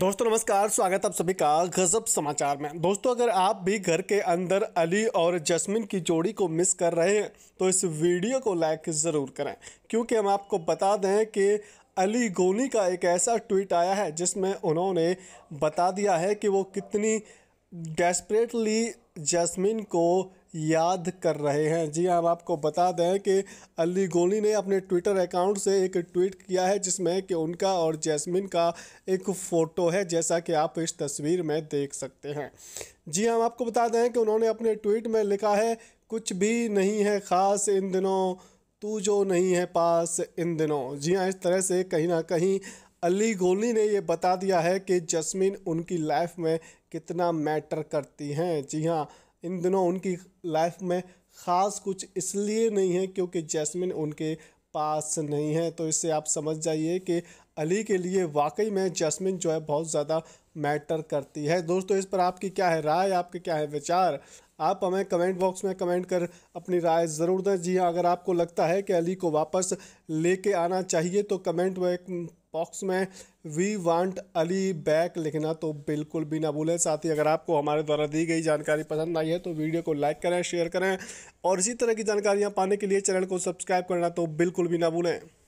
दोस्तों नमस्कार स्वागत आप सभी का गज़ब समाचार में दोस्तों अगर आप भी घर के अंदर अली और जस्मिन की जोड़ी को मिस कर रहे हैं तो इस वीडियो को लाइक ज़रूर करें क्योंकि हम आपको बता दें कि अली गोनी का एक ऐसा ट्वीट आया है जिसमें उन्होंने बता दिया है कि वो कितनी डेस्परेटली जैस्मिन को याद कर रहे हैं जी हाँ, हम आपको बता दें कि अली गोली ने अपने ट्विटर अकाउंट से एक ट्वीट किया है जिसमें कि उनका और जैस्मिन का एक फ़ोटो है जैसा कि आप इस तस्वीर में देख सकते हैं जी हाँ, हम आपको बता दें कि उन्होंने अपने ट्वीट में लिखा है कुछ भी नहीं है ख़ास इन दिनों तू जो नहीं है पास इन दिनों जी हाँ इस तरह से कहीं ना कहीं अली गोली ने ये बता दिया है कि जस्मिन उनकी लाइफ में कितना मैटर करती हैं जी हाँ इन दिनों उनकी लाइफ में ख़ास कुछ इसलिए नहीं है क्योंकि जैस्मिन उनके पास नहीं है तो इससे आप समझ जाइए कि अली के लिए वाकई में जैस्मिन जो है बहुत ज़्यादा मैटर करती है दोस्तों इस पर आपकी क्या है राय आपके क्या है विचार आप हमें कमेंट बॉक्स में कमेंट कर अपनी राय ज़रूर दें जी हाँ अगर आपको लगता है कि अली को वापस लेके आना चाहिए तो कमेंट में बॉक्स में वी वांट अली बैक लिखना तो बिल्कुल भी ना भूलें साथ ही अगर आपको हमारे द्वारा दी गई जानकारी पसंद आई है तो वीडियो को लाइक करें शेयर करें और इसी तरह की जानकारियाँ पाने के लिए चैनल को सब्सक्राइब करना तो बिल्कुल भी ना भूलें